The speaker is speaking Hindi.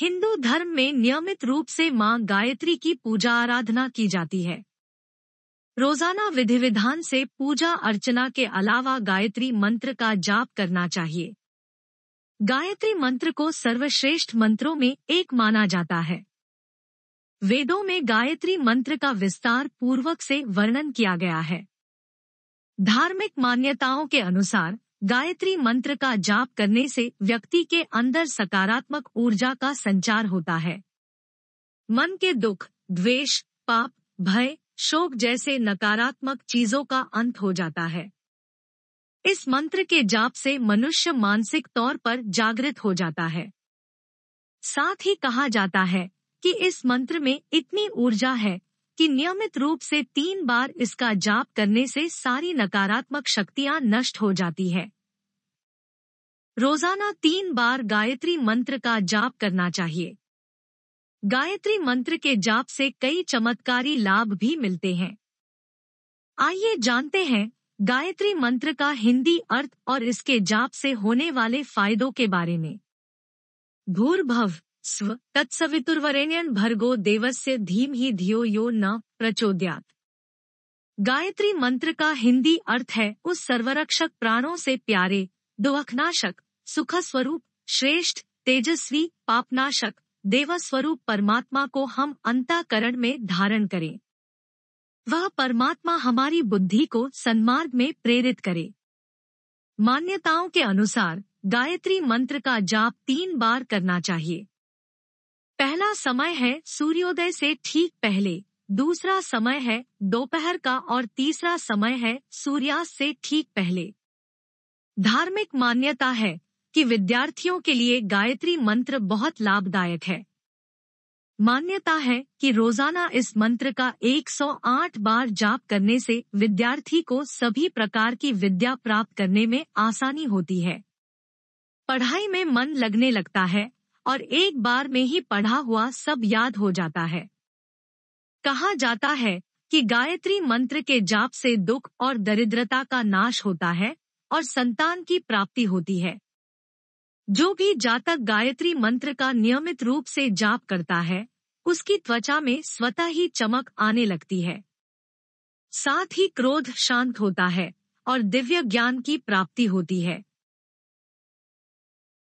हिंदू धर्म में नियमित रूप से मां गायत्री की पूजा आराधना की जाती है रोजाना विधि विधान से पूजा अर्चना के अलावा गायत्री मंत्र का जाप करना चाहिए गायत्री मंत्र को सर्वश्रेष्ठ मंत्रों में एक माना जाता है वेदों में गायत्री मंत्र का विस्तार पूर्वक से वर्णन किया गया है धार्मिक मान्यताओं के अनुसार गायत्री मंत्र का जाप करने से व्यक्ति के अंदर सकारात्मक ऊर्जा का संचार होता है मन के दुख द्वेष, पाप भय शोक जैसे नकारात्मक चीजों का अंत हो जाता है इस मंत्र के जाप से मनुष्य मानसिक तौर पर जागृत हो जाता है साथ ही कहा जाता है कि इस मंत्र में इतनी ऊर्जा है कि नियमित रूप से तीन बार इसका जाप करने से सारी नकारात्मक शक्तियां नष्ट हो जाती है रोजाना तीन बार गायत्री मंत्र का जाप करना चाहिए गायत्री मंत्र के जाप से कई चमत्कारी लाभ भी मिलते हैं आइए जानते हैं गायत्री मंत्र का हिंदी अर्थ और इसके जाप से होने वाले फायदों के बारे में भूर्भव स्व तत्सवितुर्वरेण्यन भर्गो देवस्य धीम ही धियो यो न प्रचोद्यात गायत्री मंत्र का हिंदी अर्थ है उस सर्वरक्षक प्राणों से प्यारे दुवखनाशक सुख स्वरूप श्रेष्ठ तेजस्वी पापनाशक देव स्वरूप परमात्मा को हम अंताकरण में धारण करें वह परमात्मा हमारी बुद्धि को सन्मार्ग में प्रेरित करे मान्यताओं के अनुसार गायत्री मंत्र का जाप तीन बार करना चाहिए पहला समय है सूर्योदय से ठीक पहले दूसरा समय है दोपहर का और तीसरा समय है सूर्यास्त से ठीक पहले धार्मिक मान्यता है कि विद्यार्थियों के लिए गायत्री मंत्र बहुत लाभदायक है मान्यता है कि रोजाना इस मंत्र का 108 बार जाप करने से विद्यार्थी को सभी प्रकार की विद्या प्राप्त करने में आसानी होती है पढ़ाई में मन लगने लगता है और एक बार में ही पढ़ा हुआ सब याद हो जाता है कहा जाता है कि गायत्री मंत्र के जाप से दुख और दरिद्रता का नाश होता है और संतान की प्राप्ति होती है जो भी जातक गायत्री मंत्र का नियमित रूप से जाप करता है उसकी त्वचा में स्वतः ही चमक आने लगती है साथ ही क्रोध शांत होता है और दिव्य ज्ञान की प्राप्ति होती है